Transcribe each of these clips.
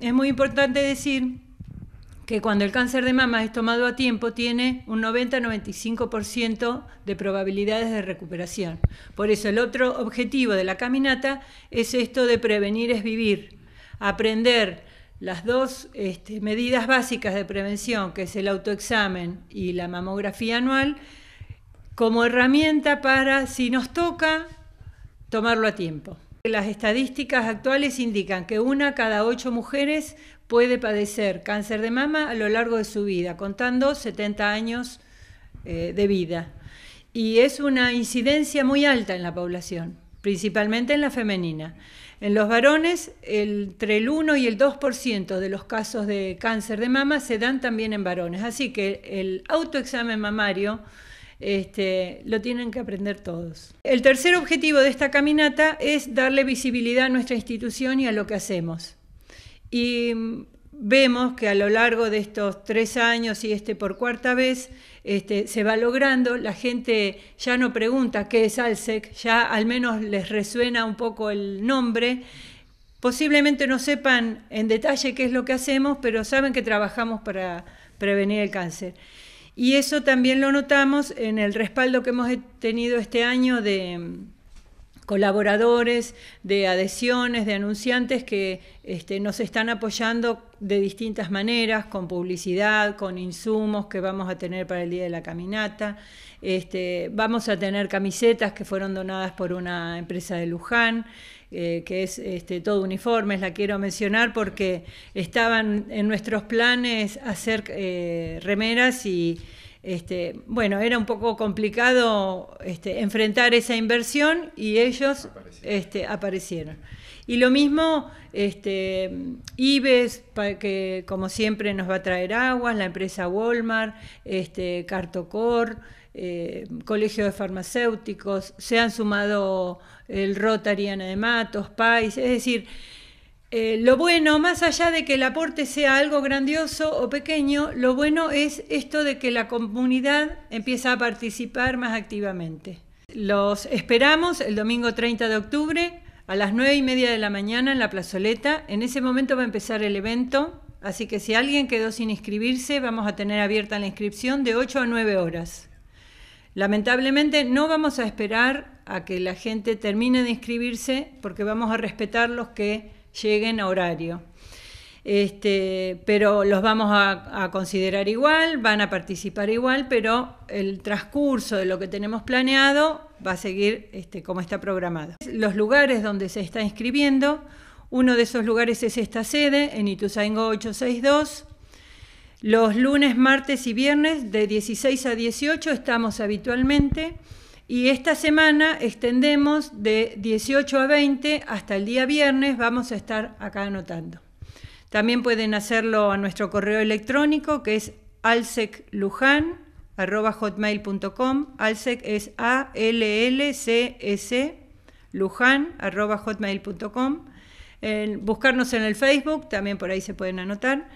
es muy importante decir que cuando el cáncer de mama es tomado a tiempo tiene un 90-95% de probabilidades de recuperación. Por eso el otro objetivo de la caminata es esto de prevenir es vivir, aprender las dos este, medidas básicas de prevención, que es el autoexamen y la mamografía anual, como herramienta para, si nos toca, tomarlo a tiempo las estadísticas actuales indican que una cada ocho mujeres puede padecer cáncer de mama a lo largo de su vida, contando 70 años eh, de vida. Y es una incidencia muy alta en la población, principalmente en la femenina. En los varones, entre el 1 y el 2% de los casos de cáncer de mama se dan también en varones. Así que el autoexamen mamario este, lo tienen que aprender todos. El tercer objetivo de esta caminata es darle visibilidad a nuestra institución y a lo que hacemos. Y mm, vemos que a lo largo de estos tres años y este por cuarta vez este, se va logrando, la gente ya no pregunta qué es ALSEC, ya al menos les resuena un poco el nombre. Posiblemente no sepan en detalle qué es lo que hacemos, pero saben que trabajamos para prevenir el cáncer. Y eso también lo notamos en el respaldo que hemos tenido este año de, colaboradores, de adhesiones, de anunciantes que este, nos están apoyando de distintas maneras, con publicidad, con insumos que vamos a tener para el día de la caminata. Este, vamos a tener camisetas que fueron donadas por una empresa de Luján. Eh, que es este, todo uniformes, la quiero mencionar porque estaban en nuestros planes hacer eh, remeras y, este, bueno, era un poco complicado este, enfrentar esa inversión y ellos aparecieron. Este, aparecieron. Y lo mismo, este, Ives, que como siempre nos va a traer aguas, la empresa Walmart, este, Cartocor, eh, Colegio de Farmacéuticos, se han sumado el Rotary de Matos, PAIS, es decir, eh, lo bueno, más allá de que el aporte sea algo grandioso o pequeño, lo bueno es esto de que la comunidad empieza a participar más activamente. Los esperamos el domingo 30 de octubre a las 9 y media de la mañana en la plazoleta. En ese momento va a empezar el evento, así que si alguien quedó sin inscribirse, vamos a tener abierta la inscripción de 8 a 9 horas. Lamentablemente no vamos a esperar a que la gente termine de inscribirse porque vamos a respetar los que lleguen a horario. Este, pero los vamos a, considerar igual, van a participar igual, pero el transcurso de lo que tenemos planeado va a seguir este, como está programado. Los lugares donde se está inscribiendo, uno de esos lugares es esta sede, en Ituzaingó 862. Los lunes, martes y viernes de 16 a 18 estamos habitualmente. Y esta semana extendemos de 18 a 20 hasta el día viernes, vamos a estar acá anotando. También pueden hacerlo a nuestro correo electrónico que es alseclujan.com. Alsec es a l l c s buscarnos en el Facebook, también por ahí se pueden anotar.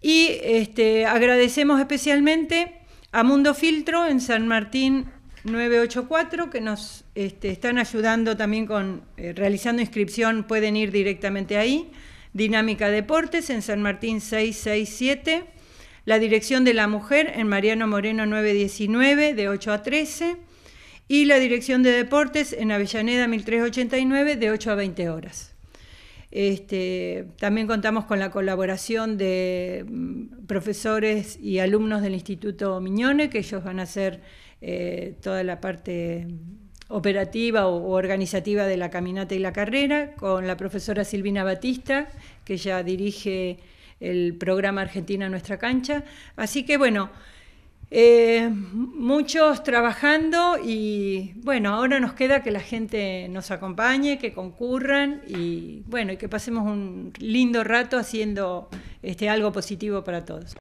Y este, agradecemos especialmente a Mundo Filtro en San Martín 984 que nos este, están ayudando también con eh, realizando inscripción, pueden ir directamente ahí. Dinámica Deportes en San Martín 667. La Dirección de la Mujer en Mariano Moreno 919 de 8 a 13. Y la Dirección de Deportes en Avellaneda 1389 de 8 a 20 horas. Este, también contamos con la colaboración de mm, profesores y alumnos del Instituto Miñone, que ellos van a hacer eh, toda la parte mm, operativa o, organizativa de la caminata y la carrera, con la profesora Silvina Batista, que ya dirige el programa Argentina Nuestra Cancha. Así que bueno, eh, muchos trabajando y bueno, ahora nos queda que la gente nos acompañe, que concurran y bueno, y que pasemos un lindo rato haciendo este, algo positivo para todos.